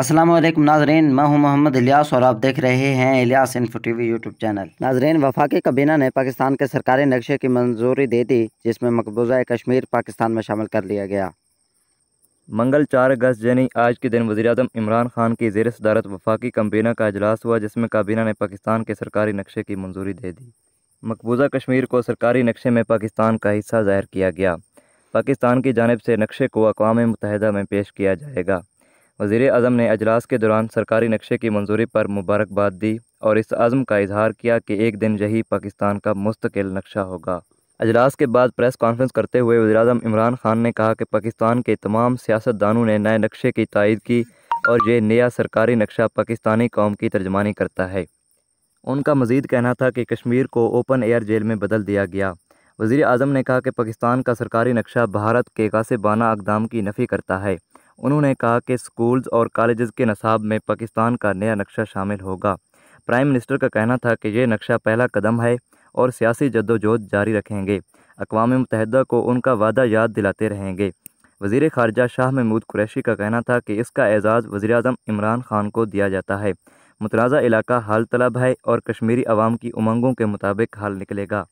असलम नाजरीन मैं हूं मोहम्मद इलियास और आप देख रहे हैं Ilyas info T V YouTube channel नाजरीन वफाक कबीना ने पाकिस्तान के सरकारी नक्शे की मंजूरी दे दी जिसमें मकबूजा कश्मीर पाकिस्तान में शामिल कर लिया गया मंगल चार अगस्त यानी आज के दिन वजी अजम इमरान खान की जेर सदारत वफाकी कबीना का अजलास हुआ जिसमें काबीना ने पाकिस्तान के सरकारी नक्शे की मंजूरी दे दी मकबूजा कश्मीर को सरकारी नक्शे में पाकिस्तान का हिस्सा जाहिर किया गया पाकिस्तान की जानब से नक्शे को अकवा मुतहदा में पेश किया जाएगा वजीर अजम ने अजलास के दौरान सरकारी नक्शे की मंजूरी पर मुबारकबाद दी और इस आजम का इजहार किया कि एक दिन यही पाकिस्तान का मुस्तकिल नक्शा होगा अजलास के बाद प्रेस कॉन्फ्रेंस करते हुए वजी इमरान खान ने कहा कि पाकिस्तान के तमाम सियासतदानों ने नए नक्शे की तायद की और ये नया सरकारी नक्शा पाकिस्तानी कौम की तर्जमानी करता है उनका मजीद कहना था कि कश्मीर को ओपन एयर जेल में बदल दिया गया वज़ी अजम ने कहा कि पाकिस्तान का सरकारी नक्शा भारत के कासेबाना अकदाम की नफ़ी करता है उन्होंने कहा कि स्कूल्स और कॉलेजेस के नसाब में पाकिस्तान का नया नक्शा शामिल होगा प्राइम मिनिस्टर का कहना था कि यह नक्शा पहला कदम है और सियासी जद्दोजहद जारी रखेंगे अकवा मुतहदा को उनका वादा याद दिलाते रहेंगे वजीर खारजा शाह महमूद कुरैशी का कहना था कि इसका एजाज़ वजी अजम इमरान खान को दिया जाता है मतनाज़ा इलाका हाल तलब है और कश्मीरी आवाम की उमंगों के मुताबिक हाल निकलेगा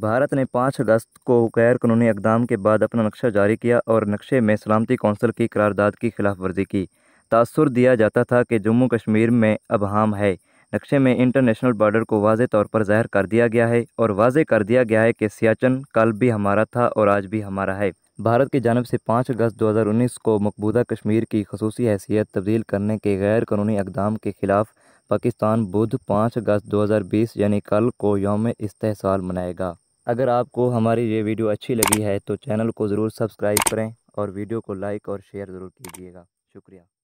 भारत ने 5 अगस्त को गैर कानूनी इकदाम के बाद अपना नक्शा जारी किया और नक्शे में सलामती कौंसिल की करारदाद की खिलाफ वर्जी की तासर दिया जाता था कि जम्मू कश्मीर में अब हाम है नक्शे में इंटरनेशनल बॉर्डर को वाज तौर पर ज़ाहिर कर दिया गया है और वाज कर दिया गया है कि सियाचन कल भी हमारा था और आज भी हमारा है भारत की जानब से 5 अगस्त 2019 को मकबूदा कश्मीर की खसूसी हैसियत तब्दील करने के गैर कानूनी इकदाम के खिलाफ पाकिस्तान बुध 5 अगस्त 2020 यानी कल को यौम इस्तेसाल मनाएगा अगर आपको हमारी ये वीडियो अच्छी लगी है तो चैनल को ज़रूर सब्सक्राइब करें और वीडियो को लाइक और शेयर ज़रूर कीजिएगा शुक्रिया